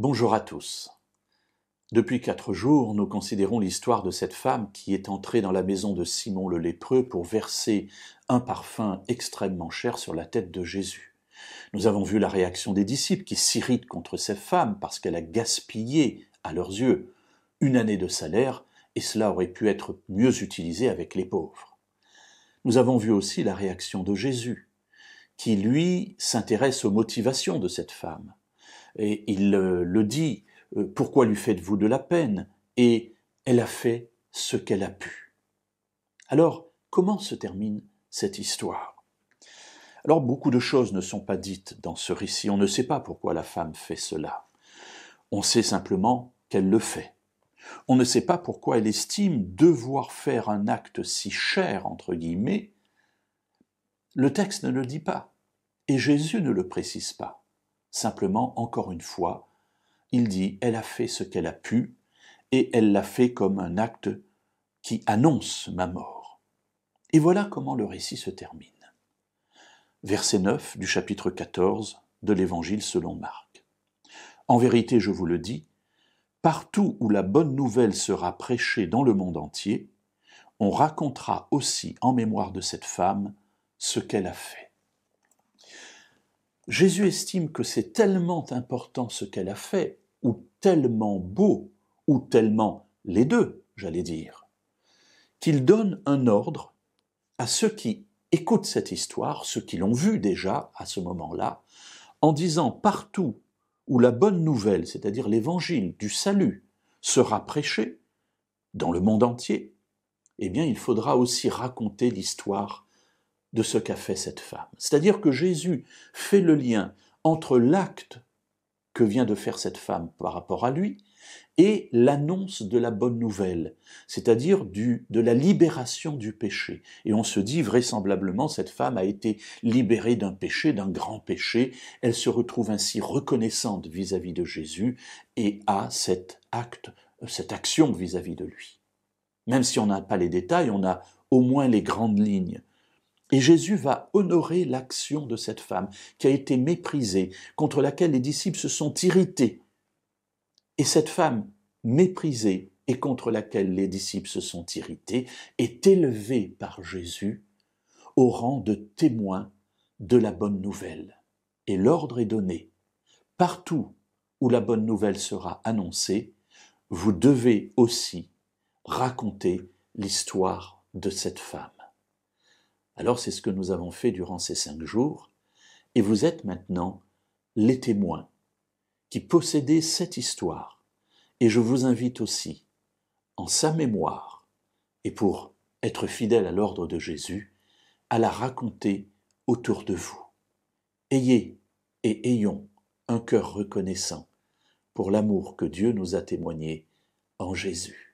Bonjour à tous. Depuis quatre jours, nous considérons l'histoire de cette femme qui est entrée dans la maison de Simon le lépreux pour verser un parfum extrêmement cher sur la tête de Jésus. Nous avons vu la réaction des disciples qui s'irritent contre cette femme parce qu'elle a gaspillé, à leurs yeux, une année de salaire, et cela aurait pu être mieux utilisé avec les pauvres. Nous avons vu aussi la réaction de Jésus, qui, lui, s'intéresse aux motivations de cette femme et il euh, le dit, euh, pourquoi lui faites-vous de la peine Et elle a fait ce qu'elle a pu. Alors, comment se termine cette histoire Alors, beaucoup de choses ne sont pas dites dans ce récit. On ne sait pas pourquoi la femme fait cela. On sait simplement qu'elle le fait. On ne sait pas pourquoi elle estime devoir faire un acte si cher, entre guillemets. Le texte ne le dit pas, et Jésus ne le précise pas. Simplement, encore une fois, il dit, elle a fait ce qu'elle a pu, et elle l'a fait comme un acte qui annonce ma mort. Et voilà comment le récit se termine. Verset 9 du chapitre 14 de l'Évangile selon Marc. En vérité, je vous le dis, partout où la bonne nouvelle sera prêchée dans le monde entier, on racontera aussi en mémoire de cette femme ce qu'elle a fait. Jésus estime que c'est tellement important ce qu'elle a fait, ou tellement beau, ou tellement les deux, j'allais dire, qu'il donne un ordre à ceux qui écoutent cette histoire, ceux qui l'ont vue déjà à ce moment-là, en disant partout où la bonne nouvelle, c'est-à-dire l'évangile du salut, sera prêchée dans le monde entier, eh bien il faudra aussi raconter l'histoire de ce qu'a fait cette femme. C'est-à-dire que Jésus fait le lien entre l'acte que vient de faire cette femme par rapport à lui et l'annonce de la bonne nouvelle, c'est-à-dire de la libération du péché. Et on se dit vraisemblablement cette femme a été libérée d'un péché, d'un grand péché, elle se retrouve ainsi reconnaissante vis-à-vis de Jésus et a cet acte, cette action vis à -vis de lui. Même si on n'a pas les détails, on a au moins les grandes lignes et Jésus va honorer l'action de cette femme qui a été méprisée, contre laquelle les disciples se sont irrités. Et cette femme méprisée et contre laquelle les disciples se sont irrités est élevée par Jésus au rang de témoin de la bonne nouvelle. Et l'ordre est donné. Partout où la bonne nouvelle sera annoncée, vous devez aussi raconter l'histoire de cette femme. Alors c'est ce que nous avons fait durant ces cinq jours, et vous êtes maintenant les témoins qui possédez cette histoire, et je vous invite aussi, en sa mémoire, et pour être fidèle à l'ordre de Jésus, à la raconter autour de vous. Ayez et ayons un cœur reconnaissant pour l'amour que Dieu nous a témoigné en Jésus.